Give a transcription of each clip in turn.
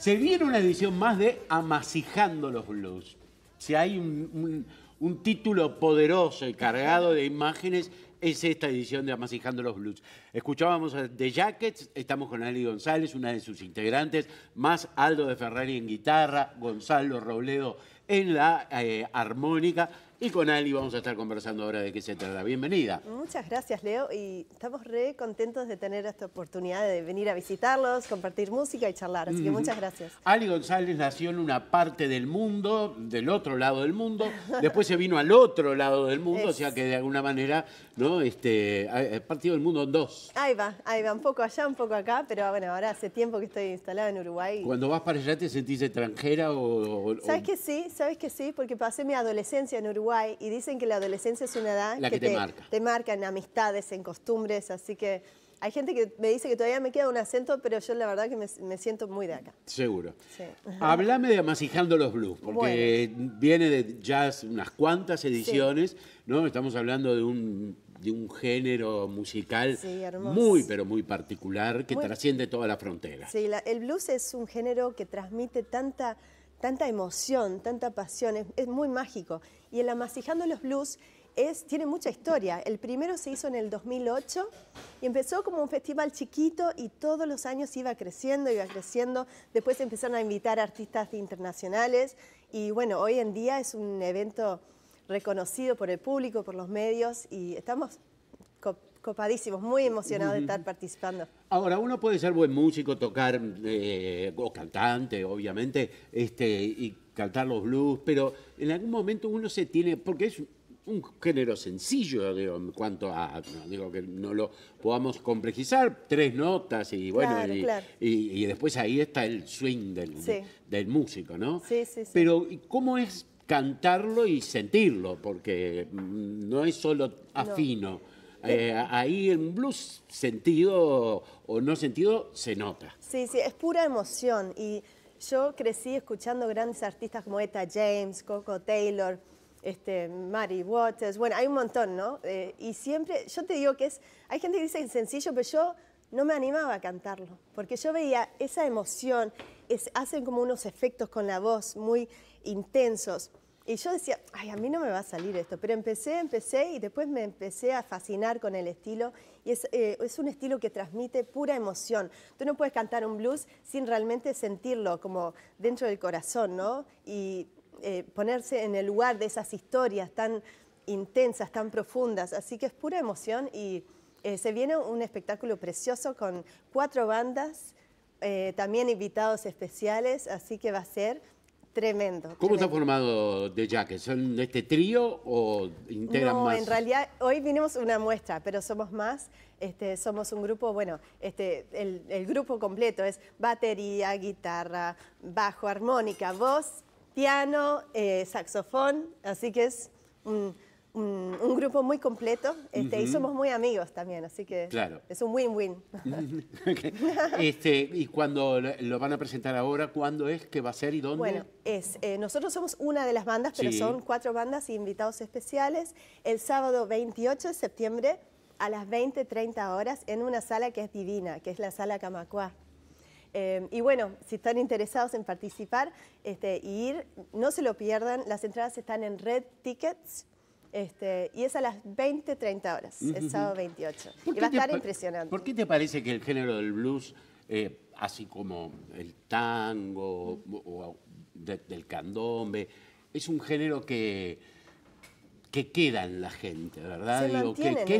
Se viene una edición más de Amasijando los Blues. Si hay un, título poderoso y cargado de imágenes, es esta edición de Amasijando los Blues. Escuchábamos The Jackets, estamos con Ali González, una de sus integrantes, más Aldo de Ferrari en guitarra, Gonzalo Robledo en la eh, armónica. Y con Ali vamos a estar conversando ahora de qué se trata. Bienvenida. Muchas gracias, Leo. Y estamos re contentos de tener esta oportunidad de venir a visitarlos, compartir música y charlar. Así que muchas gracias. Ali González nació en una parte del mundo, del otro lado del mundo. Después se vino al otro lado del mundo, o sea que de alguna manera, ¿no? Este, partido del mundo en dos. Ahí va, ahí va, un poco allá, un poco acá, pero bueno, ahora hace tiempo que estoy instalada en Uruguay. ¿Cuando vas para allá te sentís extranjera o...? ¿Sabes que sí? ¿Sabes que sí? Porque pasé mi adolescencia en Uruguay y dicen que la adolescencia es una edad... La que, te, marca. Te marca en amistades, en costumbres, así que... Hay gente que me dice que todavía me queda un acento, pero yo la verdad que me, siento muy de acá. Seguro. Sí. de Amasijando los Blues, porque viene de ya unas cuantas ediciones, ¿no? Estamos hablando de un de un género musical muy, pero muy particular que trasciende toda la frontera. Sí, el blues es un género que transmite tanta, tanta emoción, tanta pasión, es, muy mágico. Y el Amasijando los Blues es, tiene mucha historia. El primero se hizo en el 2008 y empezó como un festival chiquito y todos los años iba creciendo, iba creciendo. Después empezaron a invitar artistas internacionales y bueno, hoy en día es un evento reconocido por el público, por los medios y estamos copadísimos, muy emocionados de estar participando. Ahora, uno puede ser buen músico, tocar eh, o cantante, obviamente, este, y cantar los blues, pero en algún momento uno se tiene, porque es un género sencillo, digo, en cuanto a, digo que no lo podamos complejizar, tres notas y bueno, y, Y, después ahí está el swing del, del músico, ¿no? Sí, sí, sí. Pero ¿cómo es cantarlo y sentirlo, porque mm, no es solo afino. Eh, ahí en blues, sentido o no sentido, se nota. Sí, sí, es pura emoción. Y yo crecí escuchando grandes artistas como Eta James, Coco Taylor, este, Mary Waters, bueno, hay un montón, ¿no? Eh, y siempre, yo te digo que es, hay gente que dice es sencillo, pero yo no me animaba a cantarlo, porque yo veía esa emoción, hacen como unos efectos con la voz muy intensos. Y yo decía, ay, a mí no me va a salir esto, pero empecé, empecé y después me empecé a fascinar con el estilo y es, eh, es un estilo que transmite pura emoción. Tú no puedes cantar un blues sin realmente sentirlo como dentro del corazón, ¿no? Y eh, ponerse en el lugar de esas historias tan intensas, tan profundas. Así que es pura emoción y eh, se viene un espectáculo precioso con cuatro bandas, también invitados especiales, así que va a ser Tremendo. ¿Cómo está formado The Jackets? ¿Son este trío o integran más? No, en realidad hoy vinimos una muestra, pero somos más. Este, somos un grupo, bueno, este, el, grupo completo es batería, guitarra, bajo, armónica, voz, piano, eh, saxofón, así que es un un, grupo muy completo este, y somos muy amigos también, así que es un win-win. este, y cuando lo van a presentar ahora, ¿cuándo es? ¿Qué va a ser y dónde? Bueno, es, eh, nosotros somos una de las bandas, pero son cuatro bandas y invitados especiales. El sábado 28 de septiembre a las 20.30 horas en una sala que es divina, que es la sala camacua eh, y bueno, si están interesados en participar este, ir, no se lo pierdan. Las entradas están en Red Tickets. Este, y es a las 20, 30 horas, el sábado 28. Y va a estar impresionante. ¿Por qué te parece que el género del blues, eh, así como el tango o, del candombe, es un género que, que queda en la gente, ¿verdad? ¿Qué, es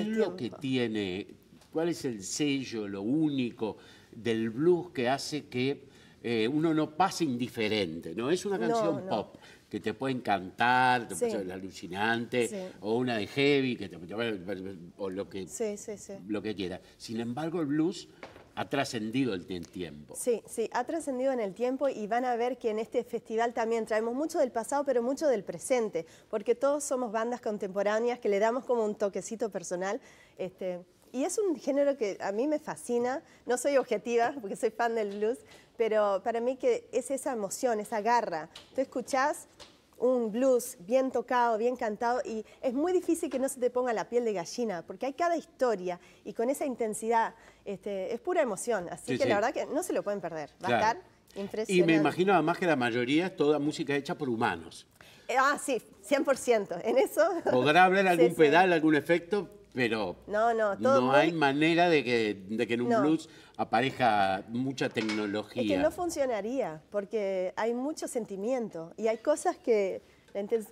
lo que tiene, cuál es el sello, lo único del blues que hace que eh, uno no pase indiferente, ¿no? Es una canción pop que te pueden cantar, te puede alucinante, o una de heavy, que te, o lo que, lo que quiera. Sin embargo, el blues ha trascendido el tiempo. Sí, sí, ha trascendido en el tiempo y van a ver que en este festival también traemos mucho del pasado, pero mucho del presente, porque todos somos bandas contemporáneas que le damos como un toquecito personal. Este, y es un género que a mí me fascina, no soy objetiva porque soy fan del blues, pero para mí que es esa emoción, esa garra. Tú escuchás un blues bien tocado, bien cantado y es muy difícil que no se te ponga la piel de gallina porque hay cada historia y con esa intensidad este, es pura emoción. Así que la verdad que no se lo pueden perder. Va a estar impresionante. Y me imagino además que la mayoría es toda música hecha por humanos. Eh, ah, sí, 100%. En eso... ¿Podrá hablar algún pedal, algún efecto? pero no, no, hay manera de que, en un blues aparezca mucha tecnología. Es que no funcionaría, porque hay mucho sentimiento y hay cosas que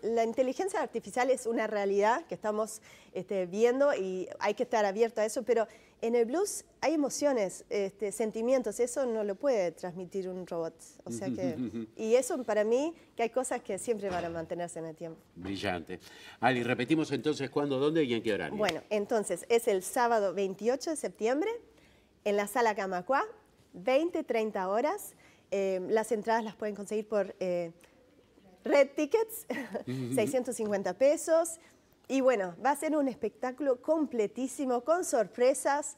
la, inteligencia artificial es una realidad que estamos este, viendo y hay que estar abierto a eso, pero en el blues hay emociones, este, sentimientos, eso no lo puede transmitir un robot. O sea que, y eso para mí, que hay cosas que siempre van a mantenerse en el tiempo. Brillante. Ali, repetimos entonces cuándo, dónde y en qué horario. Bueno, entonces es el sábado 28 de septiembre en la sala camacua 20-30 horas. Eh, las entradas las pueden conseguir por... Eh, Red Tickets, 650 pesos. Y bueno, va a ser un espectáculo completísimo, con sorpresas,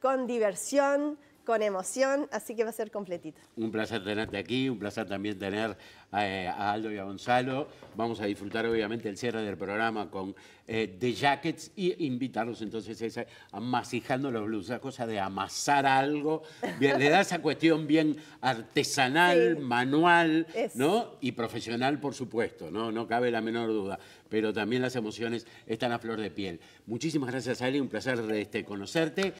con diversión, con emoción, así que va a ser completito. Un placer tenerte aquí, un placer también tener eh, a Aldo y a Gonzalo. Vamos a disfrutar obviamente el cierre del programa con eh, The Jackets y invitarlos entonces a esa, amasijando los blues, esa cosa de amasar algo, le da esa cuestión bien artesanal, manual, ¿no? Y profesional, por supuesto, ¿no? No cabe la menor duda, pero también las emociones están a flor de piel. Muchísimas gracias, Ali, un placer este, conocerte.